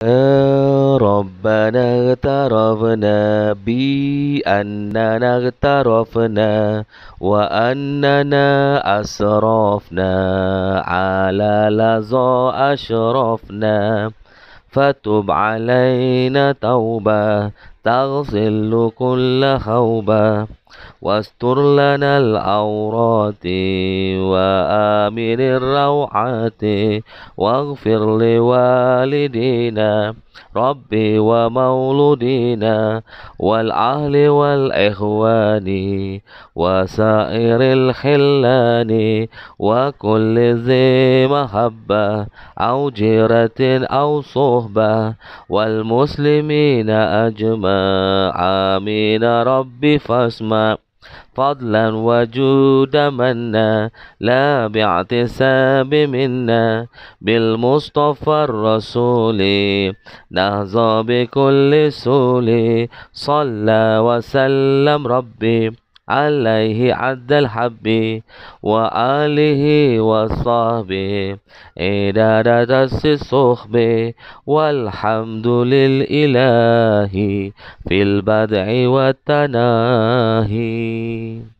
ربنا اغترفنا بأننا اغترفنا وأننا أسرفنا على لظى أشرفنا فتب علينا توبة تغسل كل خوبة واستر لنا العورات وآمن الروعات واغفر لوالدينا ربي ومولودينا والأهل والإخوان وسائر الخلان وكل ذي محبة أو جيرة أو صهبة والمسلمين أجمعين آمين رب فاسمع فضلا وجود منا لا باعتساب منا بالمصطفى الرسول نهضى بكل سول صلى وسلم ربي عليه عد الحب وآله وصحبه إدارة الصحب والحمد للإله في البدع والتناهي